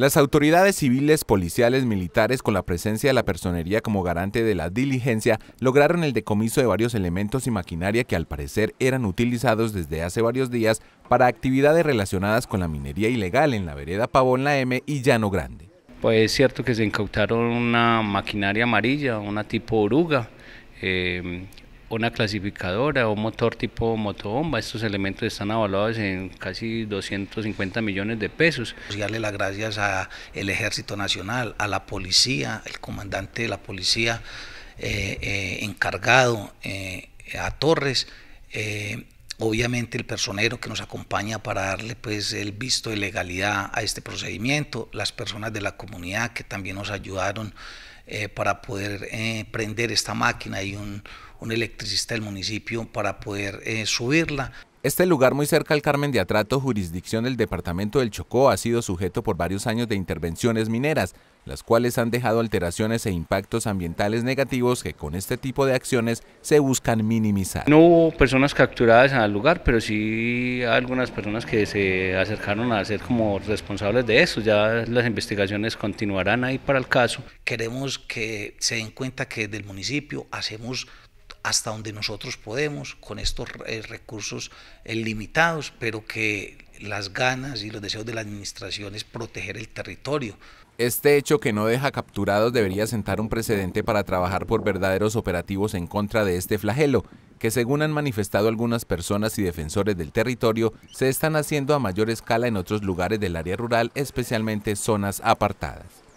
Las autoridades civiles, policiales, militares, con la presencia de la personería como garante de la diligencia, lograron el decomiso de varios elementos y maquinaria que al parecer eran utilizados desde hace varios días para actividades relacionadas con la minería ilegal en la vereda Pavón La M y Llano Grande. Pues es cierto que se incautaron una maquinaria amarilla, una tipo oruga, eh, una clasificadora o un motor tipo motobomba. Estos elementos están avalados en casi 250 millones de pesos. Pues, darle las gracias al Ejército Nacional, a la policía, el comandante de la policía eh, eh, encargado, eh, a Torres obviamente el personero que nos acompaña para darle pues el visto de legalidad a este procedimiento, las personas de la comunidad que también nos ayudaron eh, para poder eh, prender esta máquina y un, electricista del municipio para poder eh, subirla. Este lugar muy cerca al Carmen de Atrato, jurisdicción del departamento del Chocó, ha sido sujeto por varios años de intervenciones mineras, las cuales han dejado alteraciones e impactos ambientales negativos que con este tipo de acciones se buscan minimizar. No hubo personas capturadas en el lugar, pero sí algunas personas que se acercaron a ser como responsables de eso. Ya las investigaciones continuarán ahí para el caso. Queremos que se den cuenta que desde el municipio hacemos hasta donde nosotros podemos con estos eh, recursos eh, limitados, pero que las ganas y los deseos de la administración es proteger el territorio. Este hecho que no deja capturados debería sentar un precedente para trabajar por verdaderos operativos en contra de este flagelo, que según han manifestado algunas personas y defensores del territorio, se están haciendo a mayor escala en otros lugares del área rural, especialmente zonas apartadas.